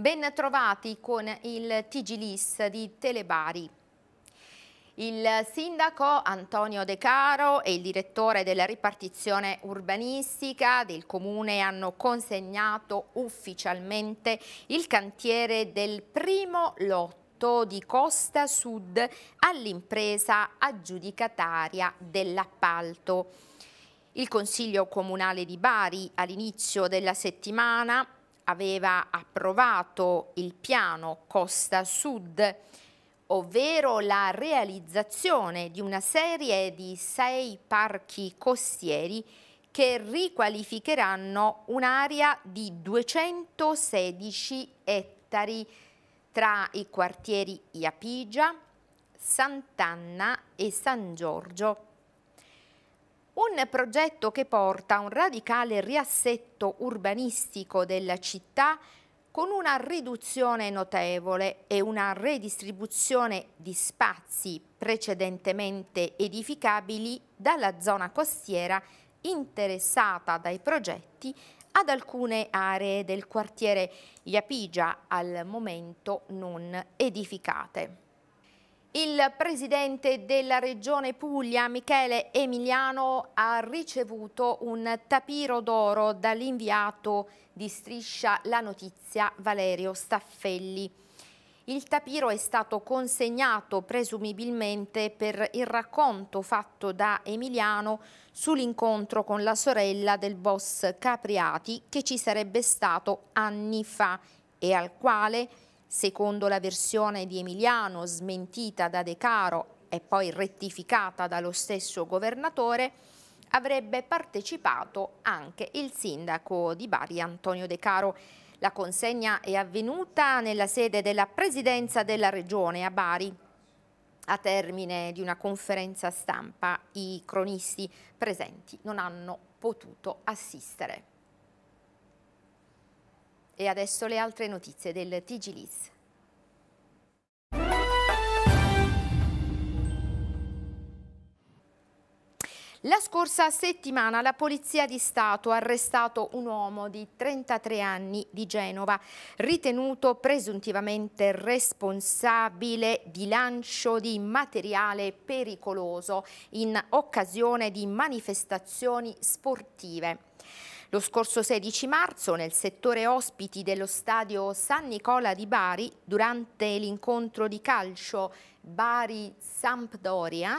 Ben trovati con il Tigilis di Telebari. Il sindaco Antonio De Caro e il direttore della ripartizione urbanistica del comune hanno consegnato ufficialmente il cantiere del primo lotto di Costa Sud all'impresa aggiudicataria dell'appalto. Il Consiglio Comunale di Bari all'inizio della settimana aveva approvato il piano Costa Sud, ovvero la realizzazione di una serie di sei parchi costieri che riqualificheranno un'area di 216 ettari tra i quartieri Iapigia, Sant'Anna e San Giorgio un progetto che porta a un radicale riassetto urbanistico della città con una riduzione notevole e una redistribuzione di spazi precedentemente edificabili dalla zona costiera interessata dai progetti ad alcune aree del quartiere Iapigia al momento non edificate. Il presidente della regione Puglia, Michele Emiliano, ha ricevuto un tapiro d'oro dall'inviato di Striscia la Notizia, Valerio Staffelli. Il tapiro è stato consegnato presumibilmente per il racconto fatto da Emiliano sull'incontro con la sorella del boss Capriati che ci sarebbe stato anni fa e al quale Secondo la versione di Emiliano, smentita da De Caro e poi rettificata dallo stesso governatore, avrebbe partecipato anche il sindaco di Bari Antonio De Caro. La consegna è avvenuta nella sede della Presidenza della Regione a Bari. A termine di una conferenza stampa i cronisti presenti non hanno potuto assistere. E adesso le altre notizie del TG Liz. La scorsa settimana la Polizia di Stato ha arrestato un uomo di 33 anni di Genova, ritenuto presuntivamente responsabile di lancio di materiale pericoloso in occasione di manifestazioni sportive. Lo scorso 16 marzo nel settore ospiti dello stadio San Nicola di Bari, durante l'incontro di calcio Bari-Sampdoria,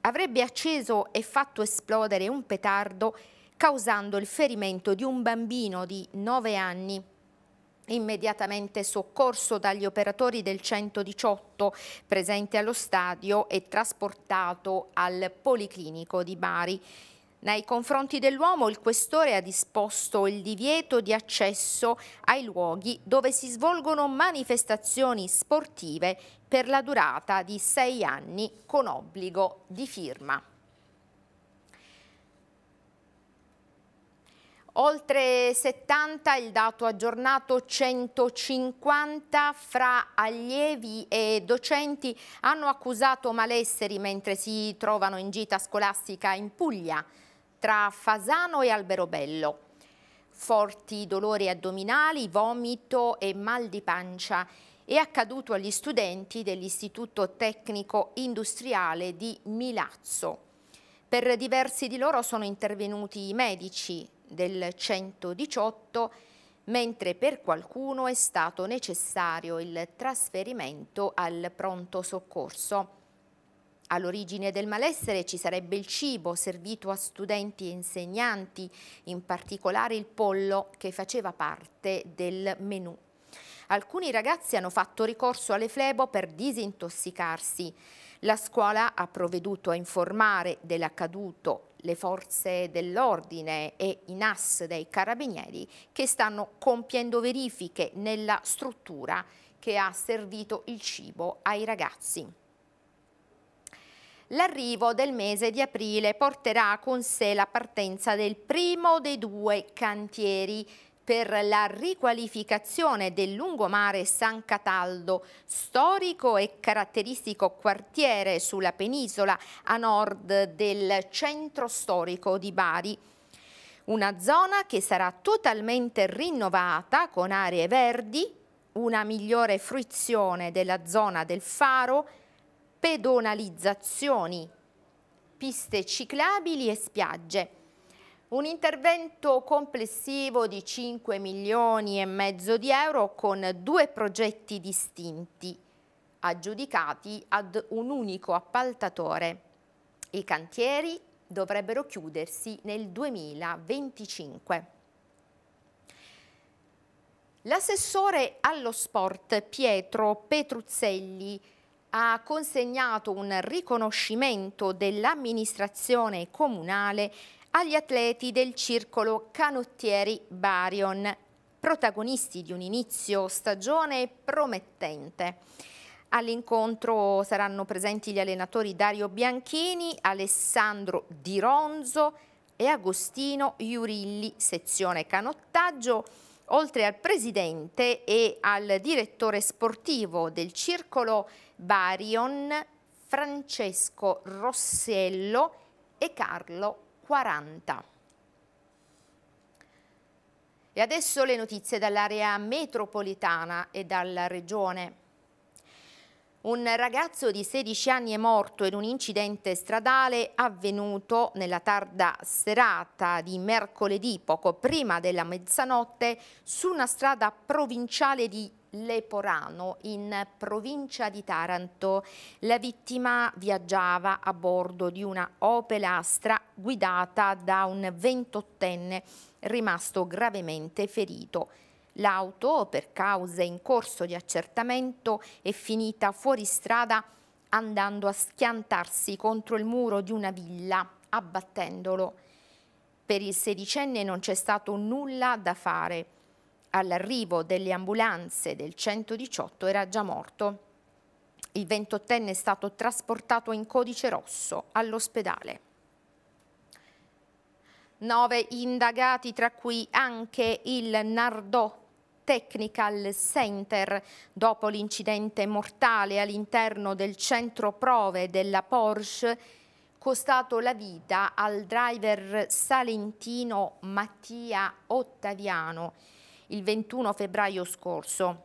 avrebbe acceso e fatto esplodere un petardo causando il ferimento di un bambino di 9 anni immediatamente soccorso dagli operatori del 118 presente allo stadio e trasportato al Policlinico di Bari. Nei confronti dell'uomo il questore ha disposto il divieto di accesso ai luoghi dove si svolgono manifestazioni sportive per la durata di sei anni con obbligo di firma. Oltre 70 il dato aggiornato, 150 fra allievi e docenti hanno accusato malesseri mentre si trovano in gita scolastica in Puglia tra Fasano e Alberobello. Forti dolori addominali, vomito e mal di pancia è accaduto agli studenti dell'Istituto Tecnico Industriale di Milazzo. Per diversi di loro sono intervenuti i medici del 118, mentre per qualcuno è stato necessario il trasferimento al pronto soccorso. All'origine del malessere ci sarebbe il cibo servito a studenti e insegnanti, in particolare il pollo che faceva parte del menù. Alcuni ragazzi hanno fatto ricorso alle flebo per disintossicarsi. La scuola ha provveduto a informare dell'accaduto le forze dell'ordine e i NAS dei carabinieri che stanno compiendo verifiche nella struttura che ha servito il cibo ai ragazzi. L'arrivo del mese di aprile porterà con sé la partenza del primo dei due cantieri per la riqualificazione del lungomare San Cataldo, storico e caratteristico quartiere sulla penisola a nord del centro storico di Bari. Una zona che sarà totalmente rinnovata con aree verdi, una migliore fruizione della zona del faro, pedonalizzazioni, piste ciclabili e spiagge. Un intervento complessivo di 5 milioni e mezzo di euro con due progetti distinti, aggiudicati ad un unico appaltatore. I cantieri dovrebbero chiudersi nel 2025. L'assessore allo sport Pietro Petruzzelli ha consegnato un riconoscimento dell'amministrazione comunale agli atleti del circolo Canottieri Barion, protagonisti di un inizio stagione promettente. All'incontro saranno presenti gli allenatori Dario Bianchini, Alessandro Di Ronzo e Agostino Iurilli, sezione canottaggio, oltre al presidente e al direttore sportivo del circolo Barion, Francesco Rossello e Carlo Quaranta. E adesso le notizie dall'area metropolitana e dalla regione. Un ragazzo di 16 anni è morto in un incidente stradale avvenuto nella tarda serata di mercoledì, poco prima della mezzanotte, su una strada provinciale di Leporano, in provincia di Taranto. La vittima viaggiava a bordo di una Opel Astra guidata da un ventottenne rimasto gravemente ferito. L'auto, per cause in corso di accertamento, è finita fuori strada andando a schiantarsi contro il muro di una villa, abbattendolo. Per il sedicenne non c'è stato nulla da fare. All'arrivo delle ambulanze del 118 era già morto. Il ventottenne è stato trasportato in codice rosso all'ospedale. Nove indagati, tra cui anche il Nardò, Technical Center. Dopo l'incidente mortale all'interno del centro prove della Porsche, costato la vita al driver salentino Mattia Ottaviano il 21 febbraio scorso.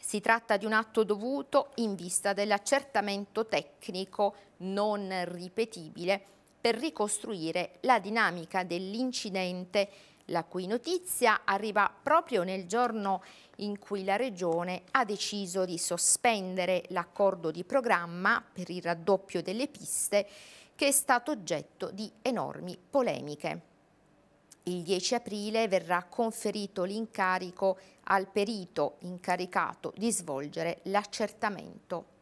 Si tratta di un atto dovuto in vista dell'accertamento tecnico non ripetibile per ricostruire la dinamica dell'incidente la cui notizia arriva proprio nel giorno in cui la Regione ha deciso di sospendere l'accordo di programma per il raddoppio delle piste che è stato oggetto di enormi polemiche. Il 10 aprile verrà conferito l'incarico al perito incaricato di svolgere l'accertamento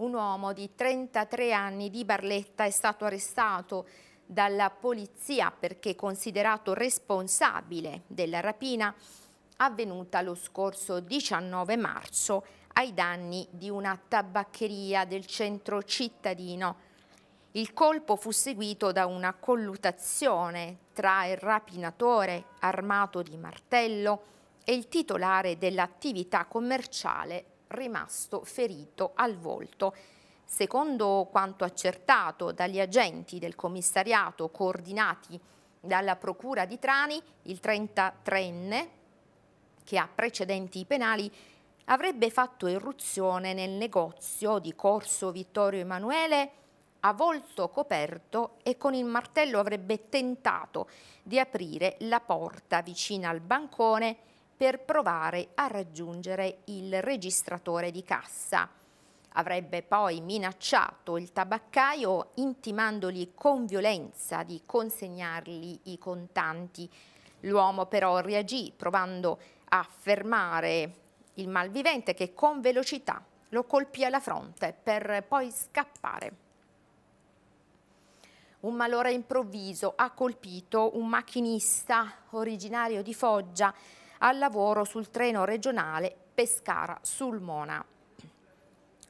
un uomo di 33 anni di Barletta è stato arrestato dalla polizia perché considerato responsabile della rapina avvenuta lo scorso 19 marzo ai danni di una tabaccheria del centro cittadino. Il colpo fu seguito da una collutazione tra il rapinatore armato di martello e il titolare dell'attività commerciale rimasto ferito al volto. Secondo quanto accertato dagli agenti del commissariato coordinati dalla Procura di Trani, il 33enne, che ha precedenti penali, avrebbe fatto irruzione nel negozio di Corso Vittorio Emanuele a volto coperto e con il martello avrebbe tentato di aprire la porta vicina al bancone per provare a raggiungere il registratore di cassa. Avrebbe poi minacciato il tabaccaio intimandogli con violenza di consegnargli i contanti. L'uomo però reagì provando a fermare il malvivente che con velocità lo colpì alla fronte per poi scappare. Un malore improvviso ha colpito un macchinista originario di Foggia al lavoro sul treno regionale Pescara-Sulmona.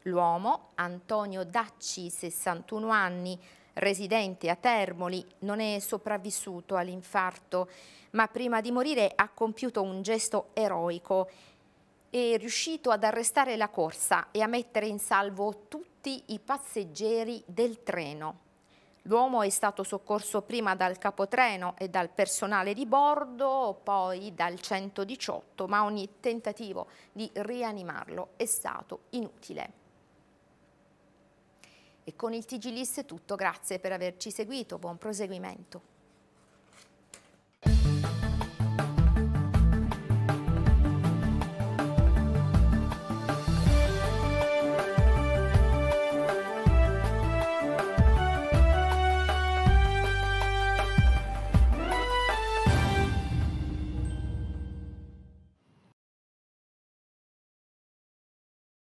L'uomo, Antonio Dacci, 61 anni, residente a Termoli, non è sopravvissuto all'infarto, ma prima di morire ha compiuto un gesto eroico. È riuscito ad arrestare la corsa e a mettere in salvo tutti i passeggeri del treno. L'uomo è stato soccorso prima dal capotreno e dal personale di bordo, poi dal 118, ma ogni tentativo di rianimarlo è stato inutile. E con il Tigilis è tutto, grazie per averci seguito, buon proseguimento.